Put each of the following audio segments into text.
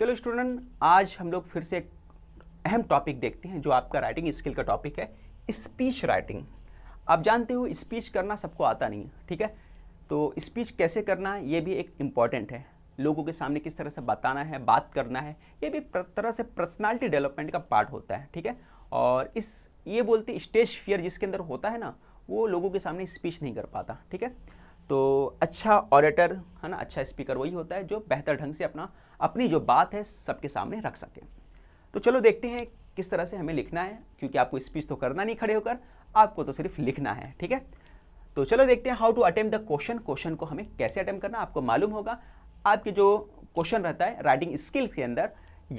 चलो स्टूडेंट आज हम लोग फिर से एक अहम टॉपिक देखते हैं जो आपका राइटिंग स्किल का टॉपिक है स्पीच राइटिंग आप जानते हो स्पीच करना सबको आता नहीं है ठीक है तो स्पीच कैसे करना ये भी एक इम्पॉर्टेंट है लोगों के सामने किस तरह से बताना है बात करना है ये भी एक तरह से पर्सनालिटी डेवलपमेंट का पार्ट होता है ठीक है और इस ये बोलते स्टेज फियर जिसके अंदर होता है ना वो लोगों के सामने स्पीच नहीं कर पाता ठीक है तो अच्छा ऑडिटर है ना अच्छा स्पीकर वही होता है जो बेहतर ढंग से अपना अपनी जो बात है सबके सामने रख सकें तो चलो देखते हैं किस तरह से हमें लिखना है क्योंकि आपको स्पीच तो करना नहीं खड़े होकर आपको तो सिर्फ लिखना है ठीक है तो चलो देखते हैं how to attempt the question question को हमें कैसे अटेम्प्ट करना आपको मालूम होगा आपके जो क्वेश्चन रहता है राइटिंग स्किल के अंदर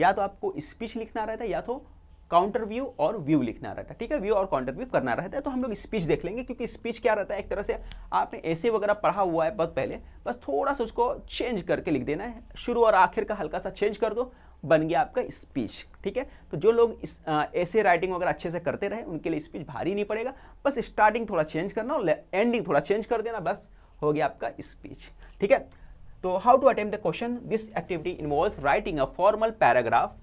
या तो आपको स्पीच लिखना रहता है या तो काउंटर व्यू और व्यू लिखना रहता है ठीक है व्यू और काउंटर व्यू करना रहता है तो हम लोग स्पीच देख लेंगे क्योंकि स्पीच क्या रहता है एक तरह से आपने ऐसे वगैरह पढ़ा हुआ है बहुत पहले बस थोड़ा सा उसको चेंज करके लिख देना है शुरू और आखिर का हल्का सा चेंज कर दो बन गया आपका स्पीच ठीक है तो जो लोग ऐसे राइटिंग वगैरह अच्छे से करते रहे उनके लिए स्पीच भारी नहीं पड़ेगा बस स्टार्टिंग थोड़ा चेंज करना और एंडिंग थोड़ा चेंज कर देना बस हो गया आपका स्पीच ठीक है तो how to attempt the question this activity involve writing a formal paragraph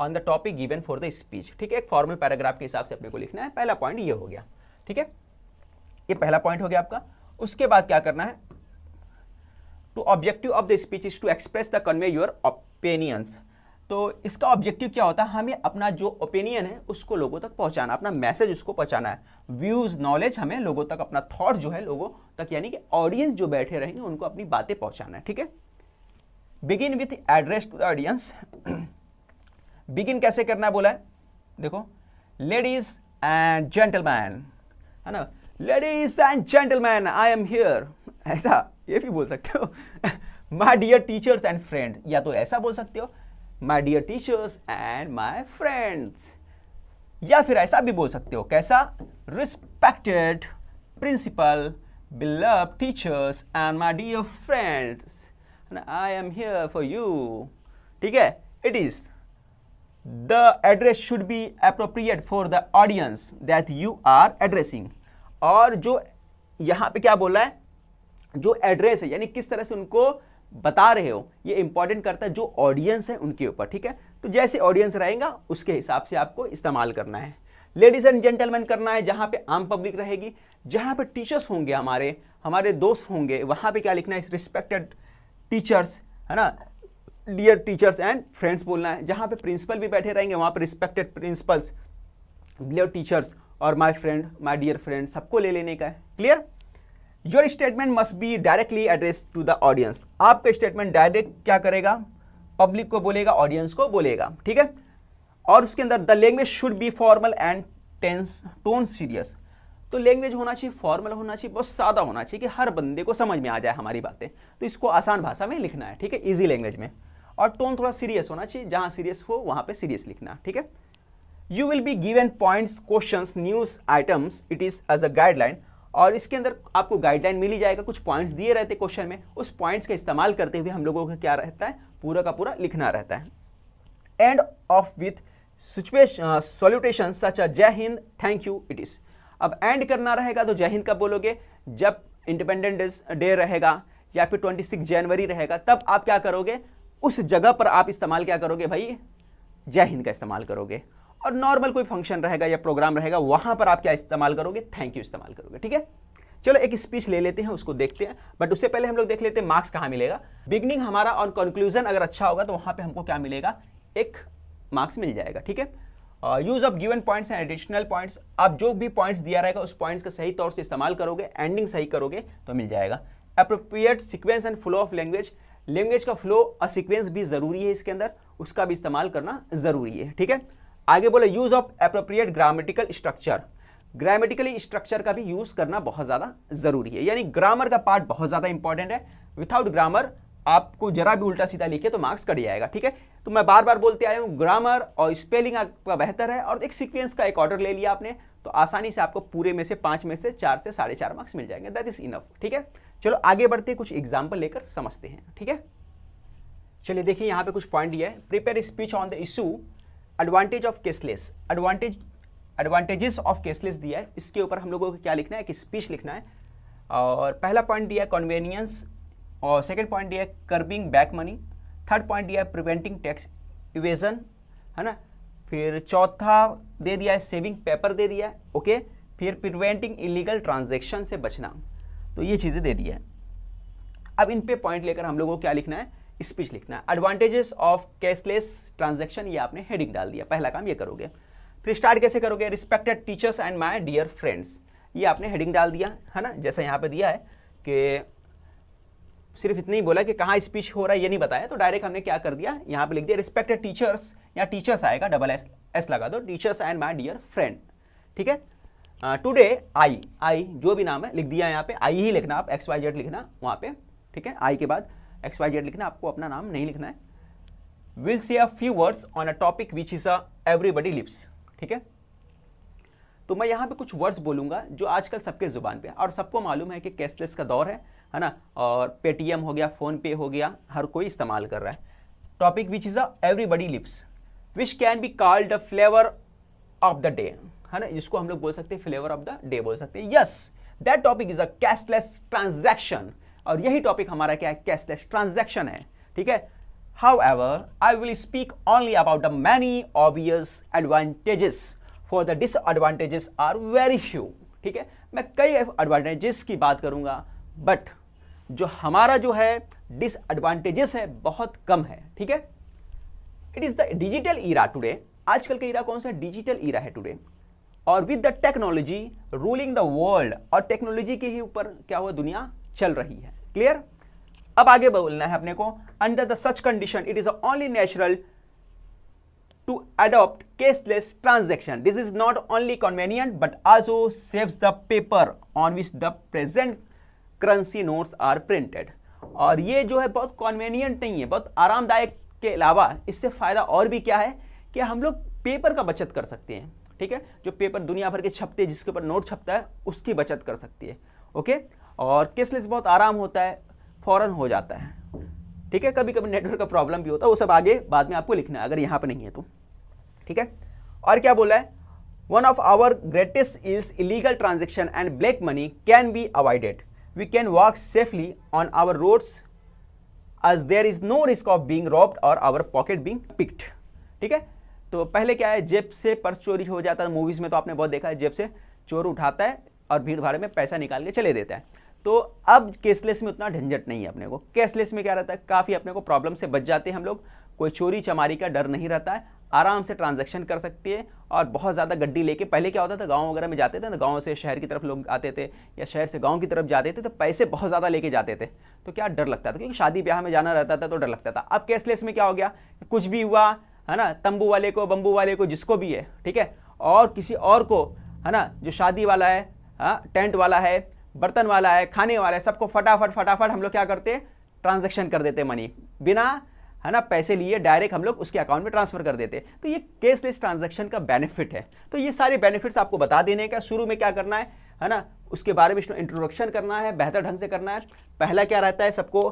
on the topic given for the speech ठीक है एक फॉर्मल पैराग्राफ के हिसाब से अपने को लिखना है पहला पॉइंट ये हो गया ठीक है ये पहला पॉइंट हो गया आपका उसके बाद क्या करना है two objective of the speech is to express the convey your opinions तो इसका ऑब्जेक्टिव क्या होता है हमें अपना जो ओपिनियन है उसको लोगों तक पहुंचाना अपना मैसेज उसको पहुंचाना है व्यूज़ नॉलेज हमें लोगों तक अपना थॉट जो है लोगों तक यानी कि ऑडियंस जो बैठे रहेंगे उनको अपनी बातें पहुंचाना है ठीक है begin with address to the audience begin कैसे करना है बोला है देखो लेडीज एंड जेंटलमैन है ना ladies and gentleman I am here ऐसा ये भी बोल सकते हो my dear teachers and friend या तो ऐसा बोल सकते हो my dear teachers and my friends या फिर ऐसा भी बोल सकते हो कैसा respected principal beloved teachers and my dear friends I am here for you ठीक है it is the address should be appropriate for the audience that you are addressing और जो यहाँ पे क्या बोला है जो एड्रेस है यानी किस तरह से उनको बता रहे हो ये इंपॉर्टेंट करता है जो ऑडियंस है उनके ऊपर ठीक है तो जैसे ऑडियंस रहेगा उसके हिसाब से आपको इस्तेमाल करना है लेडीज एंड जेंटलमैन करना है जहाँ पे आम पब्लिक रहेगी जहाँ पे टीचर्स होंगे हमारे हमारे दोस्त होंगे वहाँ पे क्या लिखना है रिस्पेक्टेड टीचर्स है ना डियर टीचर्स एंड फ्रेंड्स बोलना है जहाँ पे प्रिंसिपल भी बैठे रहेंगे वहाँ पर रिस्पेक्टेड प्रिंसिपल्स डियर टीचर्स और my friend my dear friend सबको ले लेने का है clear your statement must be directly address to the audience आपका स्टेटमेंट डायरेक्ट क्या करेगा पब्लिक को बोलेगा ऑडियंस को बोलेगा ठीक है और उसके अंदर the language should be formal and tense tone serious तो लैंग्वेज होना चाहिए फॉर्मल होना चाहिए बहुत सादा होना चाहिए कि हर बंदे को समझ में आ जाए हमारी बातें तो इसको आसान भाषा में लिखना है ठीक है ईजी लैंग्वेज में और टोन थोड़ा सीरियस होना चाहिए जहां सीरियस हो वहां पे सीरियस लिखना ठीक है you will be given points questions news items it is as a guideline और इसके अंदर आपको गाइडलाइन मिली जाएगा कुछ पॉइंट्स दिए रहते क्वेश्चन में उस पॉइंट्स का इस्तेमाल करते हुए हम लोगों का क्या रहता है पूरा का पूरा लिखना रहता है end off with salutation such a Jai Hind thank you it is अब एंड करना रहेगा तो जय हिंद कब बोलोगे जब इंडिपेंडेंट डे रहेगा या फिर 26 जनवरी रहेगा तब आप क्या करोगे उस जगह पर आप इस्तेमाल क्या करोगे भाई जय हिंद का इस्तेमाल करोगे और नॉर्मल कोई फंक्शन रहेगा या प्रोग्राम रहेगा वहां पर आप क्या इस्तेमाल करोगे थैंक यू इस्तेमाल करोगे ठीक है चलो एक स्पीच ले लेते हैं उसको देखते हैं बट उससे पहले हम लोग देख लेते हैं मार्क्स कहाँ मिलेगा बिगनिंग हमारा और कंक्लूजन अगर अच्छा होगा तो वहाँ पे हमको क्या मिलेगा एक मार्क्स मिल जाएगा ठीक है use of given points and additional points आप जो भी पॉइंट्स दिया रहेगा उस पॉइंट्स का सही तौर से इस्तेमाल करोगे एंडिंग सही करोगे तो मिल जाएगा appropriate sequence and flow of language language का फ्लो और सिक्वेंस भी जरूरी है इसके अंदर उसका भी इस्तेमाल करना जरूरी है ठीक है आगे बोले use of appropriate grammatical structure grammatically structure का भी यूज करना बहुत ज्यादा जरूरी है यानी ग्रामर का पार्ट बहुत ज्यादा इंपॉर्टेंट है विथाउट ग्रामर आपको जरा भी उल्टा सीधा लिखे तो मार्क्स कट जाएगा ठीक है तो मैं बार बार बोलते आया हूँ ग्रामर और स्पेलिंग आपका बेहतर है और एक सीक्वेंस का एक ऑर्डर ले लिया आपने तो आसानी से आपको पूरे में से पाँच में से चार से साढ़े चार मार्क्स मिल जाएंगे दैट इज इनफ ठीक है चलो आगे बढ़ते कुछ एग्जाम्पल लेकर समझते हैं ठीक है चलिए देखिए यहाँ पे कुछ पॉइंट ये है prepare speech on the issue advantage of cashless advantage advantages of cashless दिया है इसके ऊपर हम लोगों को क्या लिखना है कि स्पीच लिखना है और पहला पॉइंट दिया है कन्वीनियंस और सेकेंड पॉइंट दिया है curbing black money third point दिया है प्रिवेंटिंग टैक्स इवेजन है ना फिर चौथा दे दिया है सेविंग पेपर दे दिया है ओके फिर प्रिवेंटिंग इलीगल ट्रांजेक्शन से बचना तो ये चीज़ें दे दी है अब इन पे पॉइंट लेकर हम लोगों को क्या लिखना है स्पीच लिखना है एडवांटेजेस ऑफ कैशलेस ट्रांजेक्शन ये आपने हेडिंग डाल दिया पहला काम ये करोगे फिर स्टार्ट कैसे करोगे respected teachers and my dear friends ये आपने हेडिंग डाल दिया है ना जैसा यहाँ पर दिया है कि सिर्फ इतना ही बोला कि कहाँ स्पीच हो रहा है ये नहीं बताया तो डायरेक्ट हमने क्या कर दिया यहाँ पे लिख दिया रिस्पेक्टेड टीचर्स या टीचर्स आएगा डबल एस एस लगा दो teachers and my dear friend ठीक है टुडे आई आई जो भी नाम है लिख दिया यहाँ पे आई ही लिखना आप एक्स वाई जेड लिखना वहाँ पे ठीक है आई के बाद एक्स वाई जेड लिखना आपको अपना नाम नहीं लिखना है will see a few words on a topic which is a everybody lips ठीक है तो मैं यहाँ पे कुछ वर्ड्स बोलूँगा जो आजकल सबके ज़ुबान पे और सबको मालूम है कि कैशलेस का दौर है है ना और पेटीएम हो गया फ़ोनपे हो गया हर कोई इस्तेमाल कर रहा है topic which is a everybody lips which can be called the flavour of the day है ना जिसको हम लोग बोल सकते हैं फ्लेवर ऑफ द डे बोल सकते हैं yes that topic is a cashless transaction और यही टॉपिक हमारा क्या है कैशलेस ट्रांजेक्शन है ठीक है however I will speak only about the many obvious advantages for the disadvantages are very few ठीक है मैं कई एडवांटेजेस की बात करूंगा बट जो हमारा जो है डिसएडवांटेजेस है बहुत कम है ठीक है it is the digital era today आजकल का ईरा कौन सा डिजिटल ईरा है टुडे और with the technology ruling the world और टेक्नोलॉजी के ही ऊपर क्या हुआ दुनिया चल रही है क्लियर अब आगे बोलना है अपने को under the such condition it is only natural to adopt cashless transaction this is not only convenient but also saves the paper on which the present currency notes are printed और ये जो है बहुत कॉन्वीनियंट नहीं है बहुत आरामदायक के अलावा इससे फ़ायदा और भी क्या है कि हम लोग पेपर का बचत कर सकते हैं ठीक है जो पेपर दुनिया भर के छपते हैं जिसके ऊपर नोट छपता है उसकी बचत कर सकती है ओके और केसलेस बहुत आराम होता है फ़ौरन हो जाता है ठीक है कभी कभी नेटवर्क का प्रॉब्लम भी होता है वो सब आगे बाद में आपको लिखना है अगर यहाँ पर नहीं है तो ठीक है और क्या बोला है one of our greatest is illegal transaction and black money can be avoided we can walk safely on our roads as there is no risk of being robbed or our pocket being picked ठीक है तो पहले क्या है जेब से purse चोरी हो जाता है मूवीज़ में तो आपने बहुत देखा है जेब से चोर उठाता है और भीड़ भाड़ में पैसा निकाल के चले देता है तो अब कैशलेस में उतना झंझट नहीं है अपने को कैशलेस में क्या रहता है काफ़ी अपने को प्रॉब्लम से बच जाते हैं हम लोग कोई चोरी चमारी का डर नहीं रहता है आराम से ट्रांजैक्शन कर सकती है और बहुत ज़्यादा गड्डी लेके पहले क्या होता था गांव वगैरह में जाते थे ना गांव से शहर की तरफ लोग आते थे या शहर से गांव की तरफ जाते थे तो पैसे बहुत ज़्यादा लेके जाते थे तो क्या डर लगता था क्योंकि शादी ब्याह में जाना रहता था तो डर लगता था अब कैशलेस में क्या हो गया कुछ भी हुआ है ना तंबू वाले को बम्बू वाले को जिसको भी है ठीक है और किसी और को है ना जो शादी वाला है हाँ, टेंट वाला है बर्तन वाला है खाने वाला है सबको फटाफट फटाफट हम लोग क्या करते ट्रांजेक्शन कर देते मनी बिना है ना पैसे लिए डायरेक्ट हम लोग उसके अकाउंट में ट्रांसफर कर देते तो ये केसलेस ट्रांजेक्शन का बेनिफिट है तो ये सारे बेनिफिट्स आपको बता देने का शुरू में क्या करना है है ना उसके बारे में इंट्रोडक्शन करना है बेहतर ढंग से करना है पहला क्या रहता है सबको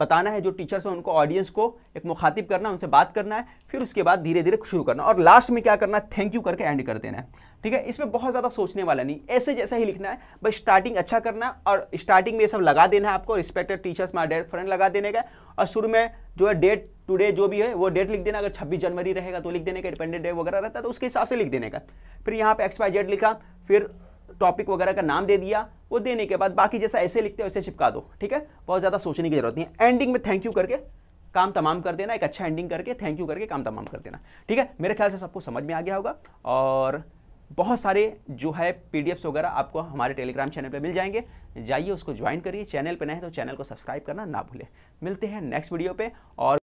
बताना है जो टीचर्स हैं उनको ऑडियंस को एक मुखातिब करना है उनसे बात करना है फिर उसके बाद धीरे धीरे शुरू करना और लास्ट में क्या करना है थैंक यू करके एंड कर देना है ठीक है इसमें बहुत ज़्यादा सोचने वाला नहीं ऐसे जैसा ही लिखना है बस स्टार्टिंग अच्छा करना और स्टार्टिंग में ये सब लगा देना है आपको respected teachers my dear friend लगा देने का और शुरू में जो है डेट टुडे जो भी है वो डेट लिख देना अगर 26 जनवरी रहेगा तो लिख देने का इंडिपेंडेंट डे वगैरह रहता है तो उसके हिसाब से लिख देने का फिर यहाँ पे एक्स वाई जेड लिखा फिर टॉपिक वगैरह का नाम दे दिया वो देने के बाद बाकी जैसा ऐसे लिखते हैं वैसे चिपका दो ठीक है बहुत ज़्यादा सोचने की जरूरत नहीं है एंडिंग में थैंक यू करके काम तमाम कर देना एक अच्छा एंडिंग करके थैंक यू करके काम तमाम कर देना ठीक है मेरे ख्याल से सबको समझ में आ गया होगा और बहुत सारे जो है पीडीएफ्स वगैरह आपको हमारे टेलीग्राम चैनल पे मिल जाएंगे जाइए उसको ज्वाइन करिए चैनल पे नए तो चैनल को सब्सक्राइब करना ना भूलें मिलते हैं नेक्स्ट वीडियो पे और